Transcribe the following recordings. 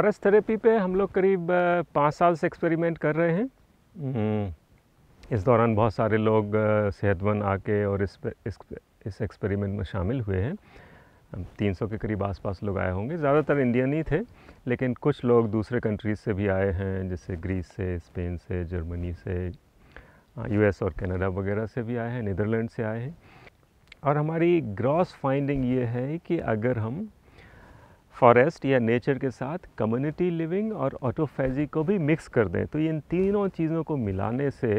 Forest therapy पे हम लोग करीब पाँच साल से एक्सपेरिमेंट कर रहे हैं हम्म। इस दौरान बहुत सारे लोग सेहतमंद आके और इस पे, इस इस एक्सपेरिमेंट में शामिल हुए हैं तीन सौ के करीब आसपास लोग आए होंगे ज़्यादातर इंडियन ही थे लेकिन कुछ लोग दूसरे कंट्रीज से भी आए हैं जैसे ग्रीस से स्पेन से जर्मनी से यूएस और कनाडा वगैरह से भी आए हैं नीदरलैंड से आए हैं और हमारी ग्रॉस फाइंडिंग ये है कि अगर हम फॉरेस्ट या नेचर के साथ कम्युनिटी लिविंग और ऑटोफेजी को भी मिक्स कर दें तो इन तीनों चीज़ों को मिलाने से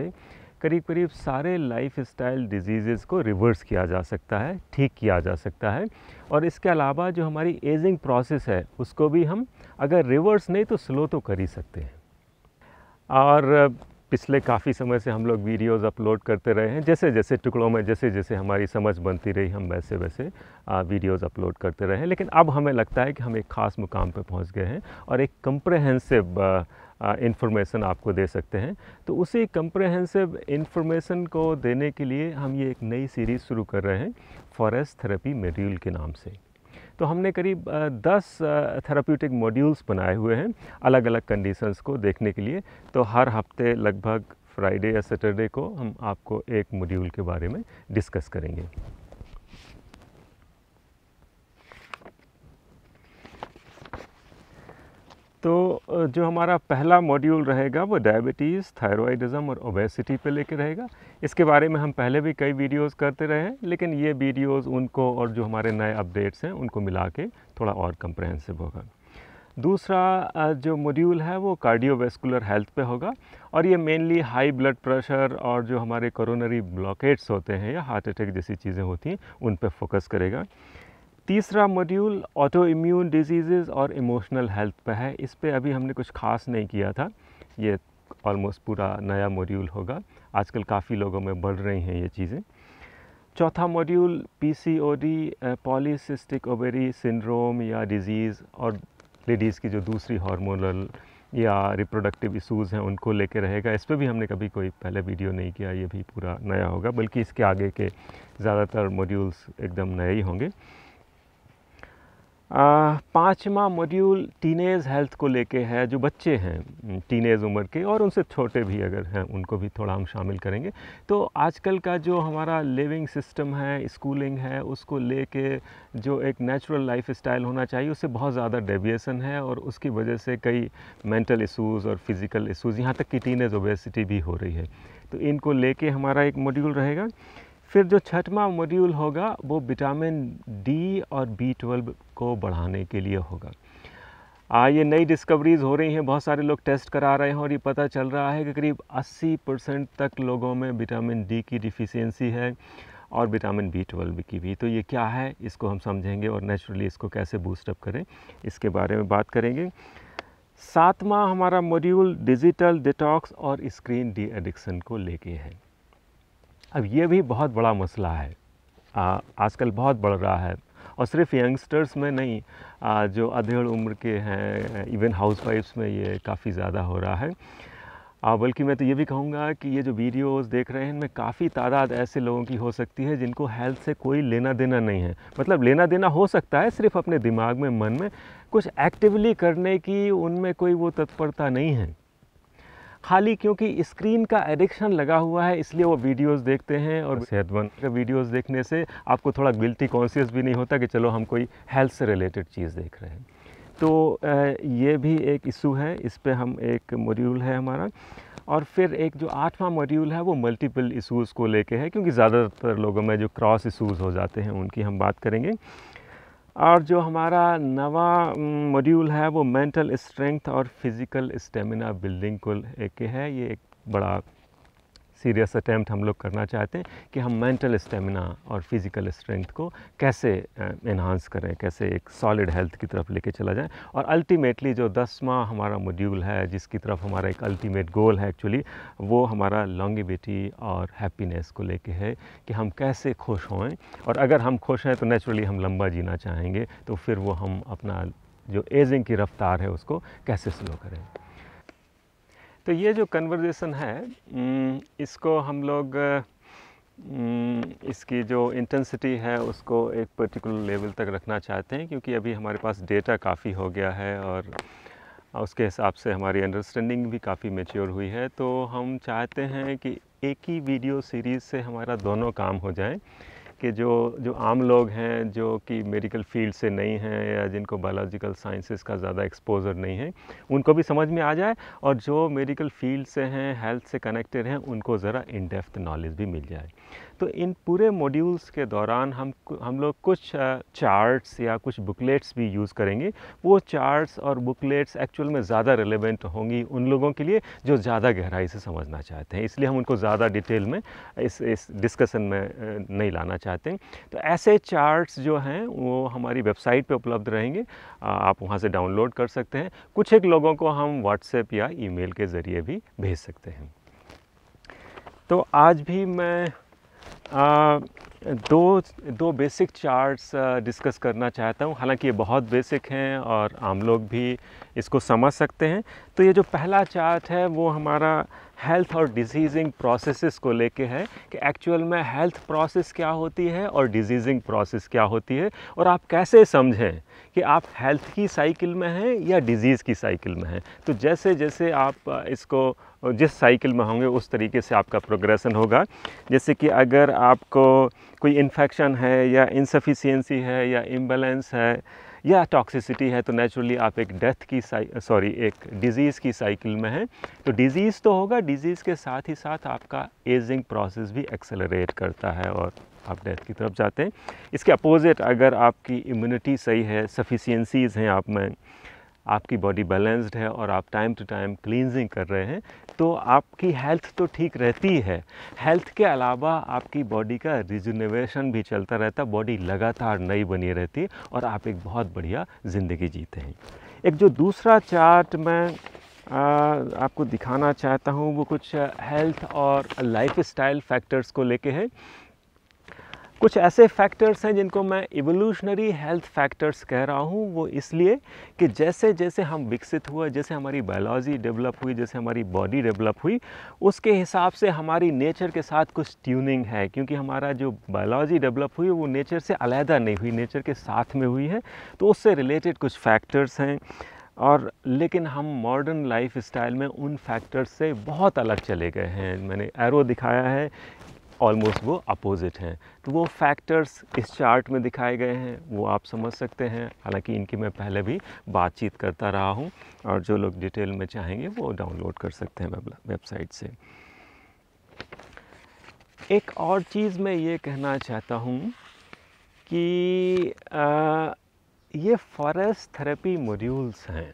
करीब करीब सारे लाइफ स्टाइल डिजीज़ को रिवर्स किया जा सकता है ठीक किया जा सकता है और इसके अलावा जो हमारी एजिंग प्रोसेस है उसको भी हम अगर रिवर्स नहीं तो स्लो तो कर ही सकते हैं और पिछले काफ़ी समय से हम लोग वीडियोस अपलोड करते रहे हैं जैसे जैसे टुकड़ों में जैसे जैसे हमारी समझ बनती रही हम वैसे वैसे वीडियोस अपलोड करते रहे हैं लेकिन अब हमें लगता है कि हम एक ख़ास मुकाम पर पहुंच गए हैं और एक कंप्रहेंसिव इन्फॉर्मेशन आपको दे सकते हैं तो उसी कंप्रहेंसिव इन्फॉर्मेशन को देने के लिए हम ये एक नई सीरीज़ शुरू कर रहे हैं फॉरेस्ट थेरेपी मेड्यूल के नाम से तो हमने करीब 10 थेराप्यूटिक मॉड्यूल्स बनाए हुए हैं अलग अलग कंडीशंस को देखने के लिए तो हर हफ्ते लगभग फ्राइडे या सैटरडे को हम आपको एक मॉड्यूल के बारे में डिस्कस करेंगे तो जो हमारा पहला मॉड्यूल रहेगा वो डायबिटीज़ थायरॉयडिज़म और ओबेसिटी पे लेके रहेगा इसके बारे में हम पहले भी कई वीडियोस करते रहे हैं लेकिन ये वीडियोस उनको और जो हमारे नए अपडेट्स हैं उनको मिला के थोड़ा और कंप्रहेंसिव होगा दूसरा जो मॉड्यूल है वो कार्डियोवेस्कुलर हेल्थ पे होगा और ये मेनली हाई ब्लड प्रेशर और जो हमारे कोरोनरी ब्लॉकेट्स होते हैं या हार्ट अटैक जैसी चीज़ें होती हैं उन पर फोकस करेगा तीसरा मॉड्यूल ऑटो इम्यून डिजीज़ और इमोशनल हेल्थ पे है इस पर अभी हमने कुछ खास नहीं किया था ये ऑलमोस्ट पूरा नया मॉड्यूल होगा आजकल काफ़ी लोगों में बढ़ रही हैं ये चीज़ें चौथा module PCOD polycystic ovary syndrome या डिजीज़ और लेडीज़ की जो दूसरी हार्मोनल या रिप्रोडक्टिव इशूज़ हैं उनको लेके रहेगा इस पर भी हमने कभी कोई पहले वीडियो नहीं किया ये भी पूरा नया होगा बल्कि इसके आगे के ज़्यादातर मॉड्यूल्स एकदम नए ही होंगे पाँचवा मॉड्यूल टीनेज हेल्थ को लेके है जो बच्चे हैं टीनेज उम्र के और उनसे छोटे भी अगर हैं उनको भी थोड़ा हम शामिल करेंगे तो आजकल का जो हमारा लिविंग सिस्टम है स्कूलिंग है उसको लेके जो एक नेचुरल लाइफ स्टाइल होना चाहिए उससे बहुत ज़्यादा डेविएसन है और उसकी वजह से कई मेंटल इशूज़ और फिज़िकल इशूज़ यहाँ तक कि टीनेज ओबेसिटी भी हो रही है तो इनको लेके हमारा एक मॉड्यूल रहेगा फिर जो छठवा मॉड्यूल होगा वो विटामिन डी और बी ट्वेल्व को बढ़ाने के लिए होगा आ, ये नई डिस्कवरीज़ हो रही हैं बहुत सारे लोग टेस्ट करा रहे हैं और ये पता चल रहा है कि करीब 80 परसेंट तक लोगों में विटामिन डी की डिफिशियंसी है और विटामिन बी ट्वेल्व की भी तो ये क्या है इसको हम समझेंगे और नेचुरली इसको कैसे बूस्टअप करें इसके बारे में बात करेंगे सातवां हमारा मॉड्यूल डिजिटल डिटॉक्स और स्क्रीन डी एडिक्शन को लेके है अब ये भी बहुत बड़ा मसला है आजकल बहुत बढ़ रहा है और सिर्फ यंगस्टर्स में नहीं आ, जो अधेड़ उम्र के हैं इवन वाइफ्स में ये काफ़ी ज़्यादा हो रहा है आ, बल्कि मैं तो ये भी कहूँगा कि ये जो वीडियोस देख रहे हैं इनमें काफ़ी तादाद ऐसे लोगों की हो सकती है जिनको हेल्थ से कोई लेना देना नहीं है मतलब लेना देना हो सकता है सिर्फ अपने दिमाग में मन में कुछ एक्टिवली करने की उनमें कोई वो तत्परता नहीं है खाली क्योंकि स्क्रीन का एडिक्शन लगा हुआ है इसलिए वो वीडियोस देखते हैं और सेहतमंद वीडियोस देखने से आपको थोड़ा गिल्टी कॉन्शियस भी नहीं होता कि चलो हम कोई हेल्थ से रिलेटेड चीज़ देख रहे हैं तो ये भी एक इशू है इस पर हम एक मॉड्यूल है हमारा और फिर एक जो आठवां मॉड्यूल है वो मल्टीपल इशूज़ को लेके है क्योंकि ज़्यादातर लोगों में जो क्रॉस इशूज़ हो जाते हैं उनकी हम बात करेंगे और जो हमारा नवा मॉड्यूल है वो मेंटल स्ट्रेंथ और फिज़िकल स्टेमिना बिल्डिंग को एक है ये एक बड़ा सीरियस अटैम्प्ट हम लोग करना चाहते हैं कि हम मेंटल स्टेमिना और फिज़िकल स्ट्रेंथ को कैसे इन्हांस करें कैसे एक सॉलिड हेल्थ की तरफ लेके चला जाए और अल्टीमेटली जो दसवां हमारा मॉड्यूल है जिसकी तरफ हमारा एक अल्टीमेट गोल है एक्चुअली वो हमारा लॉन्गिविटी और हैप्पीनेस को लेके है कि हम कैसे खुश होएं और अगर हम खुश हैं तो नेचुरली हम लंबा जीना चाहेंगे तो फिर वो हम अपना जो एजिंग की रफ्तार है उसको कैसे स्लो करें तो ये जो कन्वर्जेसन है हम्म, इसको हम लोग हम्म, इसकी जो इंटेंसिटी है उसको एक पर्टिकुलर लेवल तक रखना चाहते हैं क्योंकि अभी हमारे पास डेटा काफ़ी हो गया है और उसके हिसाब से हमारी अंडरस्टैंडिंग भी काफ़ी मेच्योर हुई है तो हम चाहते हैं कि एक ही वीडियो सीरीज़ से हमारा दोनों काम हो जाए कि जो जो आम लोग हैं जो कि मेडिकल फील्ड से नहीं हैं या जिनको बायोलॉजिकल साइंसेस का ज़्यादा एक्सपोजर नहीं है उनको भी समझ में आ जाए और जो मेडिकल फील्ड से हैं हेल्थ से कनेक्टेड हैं उनको ज़रा इन डेप्थ नॉलेज भी मिल जाए तो इन पूरे मॉड्यूल्स के दौरान हम हम लोग कुछ चार्ट्स या कुछ बुकलेट्स भी यूज़ करेंगे वो चार्ट्स और बुकलेट्स एक्चुअल में ज़्यादा रिलेवेंट होंगी उन लोगों के लिए जो ज़्यादा गहराई से समझना चाहते हैं इसलिए हम उनको ज़्यादा डिटेल में इस इस डिस्कशन में नहीं लाना चाहते चाहते हैं तो ऐसे चार्ट्स जो हैं वो हमारी वेबसाइट पे उपलब्ध रहेंगे आप वहाँ से डाउनलोड कर सकते हैं कुछ एक लोगों को हम व्हाट्सएप या ईमेल के ज़रिए भी भेज सकते हैं तो आज भी मैं आ, दो दो बेसिक चार्ट्स डिस्कस करना चाहता हूँ हालांकि ये बहुत बेसिक हैं और आम लोग भी इसको समझ सकते हैं तो ये जो पहला चार्ट है वो हमारा हेल्थ और डिजीजिंग प्रोसेसेस को लेके हैं कि एक्चुअल में हेल्थ प्रोसेस क्या होती है और डिजीजिंग प्रोसेस क्या होती है और आप कैसे समझें कि आप हेल्थ की साइकिल में हैं या डिजीज़ की साइकिल में हैं तो जैसे जैसे आप इसको जिस साइकिल में होंगे उस तरीके से आपका प्रोग्रेशन होगा जैसे कि अगर आपको कोई इन्फेक्शन है या इनसफिशियंसी है या इम्बेलेंस है या टॉक्सिसिटी है तो नेचुरली आप एक डेथ की सॉरी एक डिज़ीज़ की साइकिल में हैं तो डिज़ीज़ तो होगा डिज़ीज़ के साथ ही साथ आपका एजिंग प्रोसेस भी एक्सेलरेट करता है और आप डेथ की तरफ जाते हैं इसके अपोज़िट अगर आपकी इम्यूनिटी सही है सफिशियंसीज़ हैं आप में आपकी बॉडी बैलेंस्ड है और आप टाइम टू टाइम क्लींजिंग कर रहे हैं तो आपकी हेल्थ तो ठीक रहती है हेल्थ के अलावा आपकी बॉडी का रिजुनेवेशन भी चलता रहता है बॉडी लगातार नई बनी रहती है और आप एक बहुत बढ़िया ज़िंदगी जीते हैं एक जो दूसरा चार्ट मैं आ, आपको दिखाना चाहता हूँ वो कुछ हेल्थ और लाइफ स्टाइल फैक्टर्स को लेके है कुछ ऐसे फैक्टर्स हैं जिनको मैं इवोल्यूशनरी हेल्थ फैक्टर्स कह रहा हूँ वो इसलिए कि जैसे जैसे हम विकसित हुए जैसे हमारी बायोलॉजी डेवलप हुई जैसे हमारी बॉडी डेवलप हुई उसके हिसाब से हमारी नेचर के साथ कुछ ट्यूनिंग है क्योंकि हमारा जो बायोलॉजी डेवलप हुई वो नेचर से अलहदा नहीं हुई नेचर के साथ में हुई है तो उससे रिलेटेड कुछ फैक्टर्स हैं और लेकिन हम मॉडर्न लाइफ स्टाइल में उन फैक्टर्स से बहुत अलग चले गए हैं मैंने एरो दिखाया है ऑलमोस्ट वो अपोजिट हैं तो वो फैक्टर्स इस चार्ट में दिखाए गए हैं वो आप समझ सकते हैं हालांकि इनकी मैं पहले भी बातचीत करता रहा हूँ और जो लोग डिटेल में चाहेंगे वो डाउनलोड कर सकते हैं वेबसाइट से एक और चीज़ मैं ये कहना चाहता हूँ कि आ, ये फॉरेस्ट थेरेपी मॉड्यूल्स हैं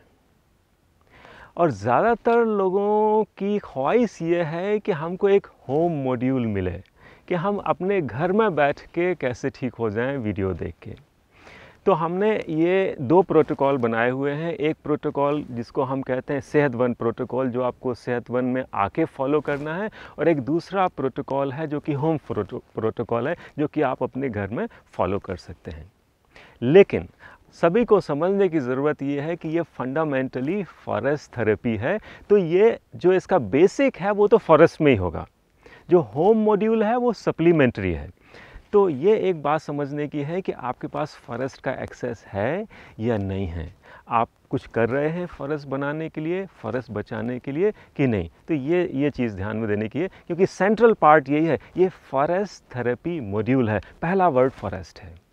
और ज़्यादातर लोगों की ख्वाहिश ये है कि हमको एक होम मॉड्यूल मिले कि हम अपने घर में बैठ के कैसे ठीक हो जाएं वीडियो देख के तो हमने ये दो प्रोटोकॉल बनाए हुए हैं एक प्रोटोकॉल जिसको हम कहते हैं सेहत वन प्रोटोकॉल जो आपको सेहत वन में आके फॉलो करना है और एक दूसरा प्रोटोकॉल है जो कि होम प्रोटोकॉल है जो कि आप अपने घर में फॉलो कर सकते हैं लेकिन सभी को समझने की ज़रूरत ये है कि ये फंडामेंटली फॉरेस्ट थेरेपी है तो ये जो इसका बेसिक है वो तो फॉरेस्ट में ही होगा जो होम मॉड्यूल है वो सप्लीमेंट्री है तो ये एक बात समझने की है कि आपके पास फॉरेस्ट का एक्सेस है या नहीं है आप कुछ कर रहे हैं फॉरेस्ट बनाने के लिए फॉरेस्ट बचाने के लिए कि नहीं तो ये ये चीज़ ध्यान में देने की है क्योंकि सेंट्रल पार्ट यही है ये फॉरेस्ट थेरेपी मॉड्यूल है पहला वर्ड फॉरेस्ट है